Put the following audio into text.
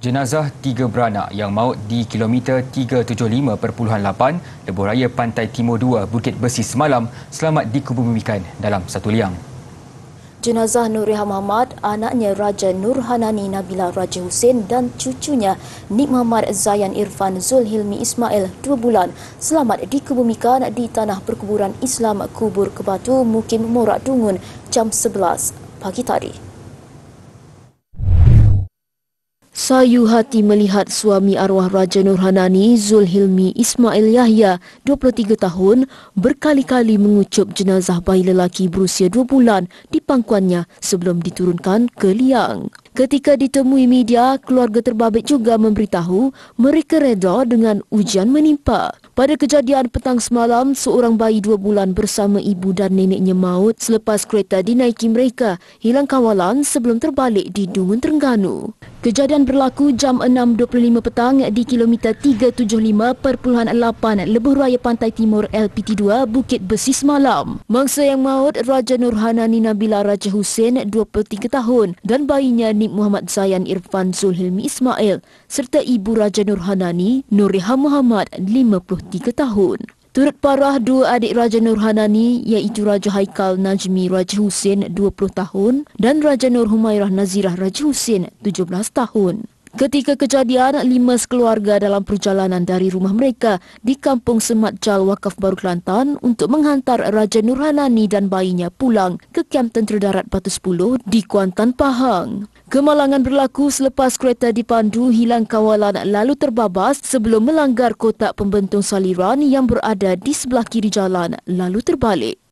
Jenazah tiga beranak yang maut di kilometer 375.8 Lebuh Raya Pantai Timur 2 Bukit Besi semalam selamat dikuburkan dalam satu liang. Jenazah Nuriha Muhammad, anaknya Raja Nur Hanani Nabila Raja Hussein dan cucunya Nik Muhammad Zayan Irfan Zulhilmi Ismail dua bulan selamat dikebumikan di Tanah Perkuburan Islam Kubur Kebatu Mukim Morak Dungun jam 11 pagi tadi. Sayu hati melihat suami arwah Raja Nurhanani Zulhilmi Ismail Yahya, 23 tahun, berkali-kali mengucup jenazah bayi lelaki berusia 2 bulan di pangkuannya sebelum diturunkan ke liang. Ketika ditemui media, keluarga terbabit juga memberitahu mereka reda dengan ujian menimpa. Pada kejadian petang semalam, seorang bayi dua bulan bersama ibu dan neneknya maut selepas kereta dinaiki mereka hilang kawalan sebelum terbalik di Dungun Terengganu. Kejadian berlaku jam 6.25 petang di kilometer 375 8, Lebuh Raya Pantai Timur LPT2 Bukit Besi semalam. Mangsa yang maut Raja Nurhana Nina Bila Raja Hussein 23 tahun dan bayinya Nik Muhammad Zayan Irfan Zulhilmi Ismail serta ibu Raja Nurhanani Nuriha Muhammad 53 tahun. Turut parah dua adik Raja Nur Hanani iaitu Raja Haikal Najmi Raja Husin 20 tahun dan Raja Nur Humairah Nazirah Raja Husin 17 tahun. Ketika kejadian, lima sekeluarga dalam perjalanan dari rumah mereka di Kampung Semat Jal Wakaf Baru Kelantan untuk menghantar Raja Nur Hanani dan bayinya pulang ke Kem Tentera Darat Batu 10 di Kuantan Pahang. Kemalangan berlaku selepas kereta dipandu hilang kawalan lalu terbabas sebelum melanggar kotak pembentung saliran yang berada di sebelah kiri jalan lalu terbalik.